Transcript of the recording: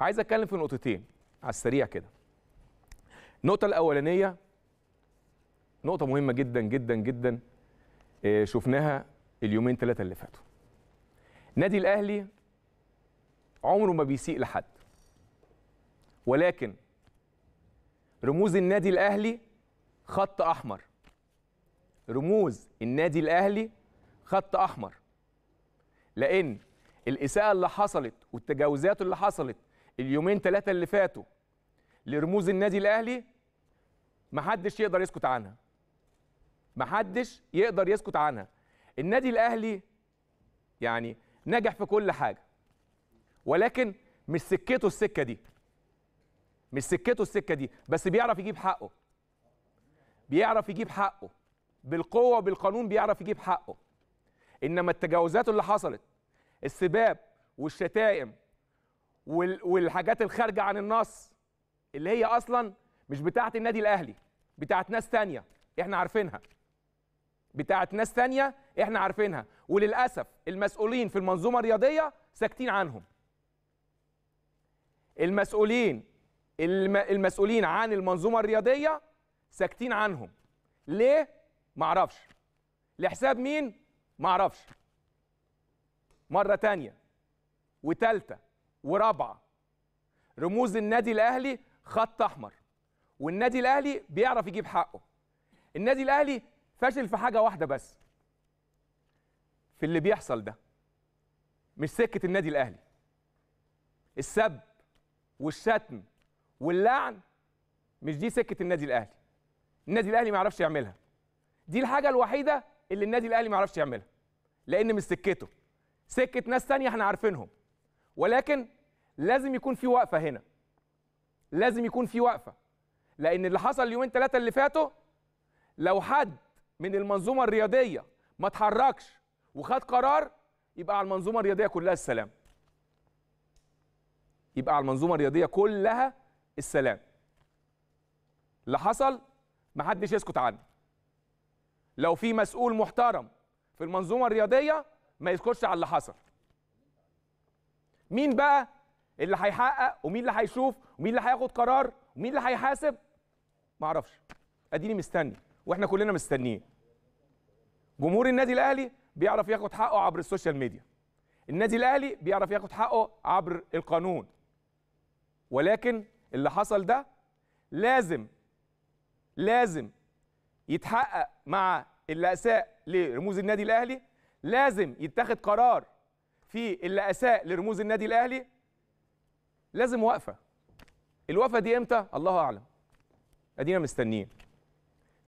عايز اتكلم في نقطتين على السريع كده النقطه الاولانيه نقطه مهمه جدا جدا جدا آه، شفناها اليومين ثلاثه اللي فاتوا نادي الاهلي عمره ما بيسيء لحد ولكن رموز النادي الاهلي خط احمر رموز النادي الاهلي خط احمر لان الاساءه اللي حصلت والتجاوزات اللي حصلت اليومين ثلاثه اللي فاتوا لرموز النادي الاهلي محدش يقدر يسكت عنها محدش يقدر يسكت عنها النادي الاهلي يعني نجح في كل حاجه ولكن مش سكته السكه دي مش سكته السكه دي بس بيعرف يجيب حقه بيعرف يجيب حقه بالقوه وبالقانون بيعرف يجيب حقه انما التجاوزات اللي حصلت السباب والشتائم والحاجات الخارجه عن النص اللي هي اصلا مش بتاعه النادي الاهلي بتاعه ناس ثانيه احنا عارفينها بتاعه ناس ثانيه احنا عارفينها وللاسف المسؤولين في المنظومه الرياضيه ساكتين عنهم المسؤولين الم... المسؤولين عن المنظومه الرياضيه ساكتين عنهم ليه معرفش لحساب مين معرفش مره ثانيه وثالثه ورابعه رموز النادي الاهلي خط احمر والنادي الاهلي بيعرف يجيب حقه النادي الاهلي فاشل في حاجه واحده بس في اللي بيحصل ده مش سكه النادي الاهلي السب والشتم واللعن مش دي سكه النادي الاهلي النادي الاهلي ما يعرفش يعملها دي الحاجه الوحيده اللي النادي الاهلي ما يعرفش يعملها لان مش سكته سكه ناس تانية احنا عارفينهم ولكن لازم يكون في وقفه هنا لازم يكون في وقفه لان اللي حصل اليومين ثلاثه اللي فاتوا لو حد من المنظومه الرياضيه ما اتحركش وخد قرار يبقى على المنظومه الرياضيه كلها السلام يبقى على المنظومه الرياضيه كلها السلام اللي حصل ما حدش يسكت عنه لو في مسؤول محترم في المنظومه الرياضيه ما يسكتش على اللي حصل مين بقى اللي هيحقق ومين اللي هيشوف ومين اللي هياخد قرار ومين اللي هيحاسب ما اعرفش اديني مستني واحنا كلنا مستنيين جمهور النادي الاهلي بيعرف ياخد حقه عبر السوشيال ميديا النادي الاهلي بيعرف ياخد حقه عبر القانون ولكن اللي حصل ده لازم لازم يتحقق مع اللي اساء لرموز النادي الاهلي لازم يتخذ قرار في اللي اساء لرموز النادي الاهلي لازم وقفه الوقفه دي امتى الله اعلم ادينا مستنيين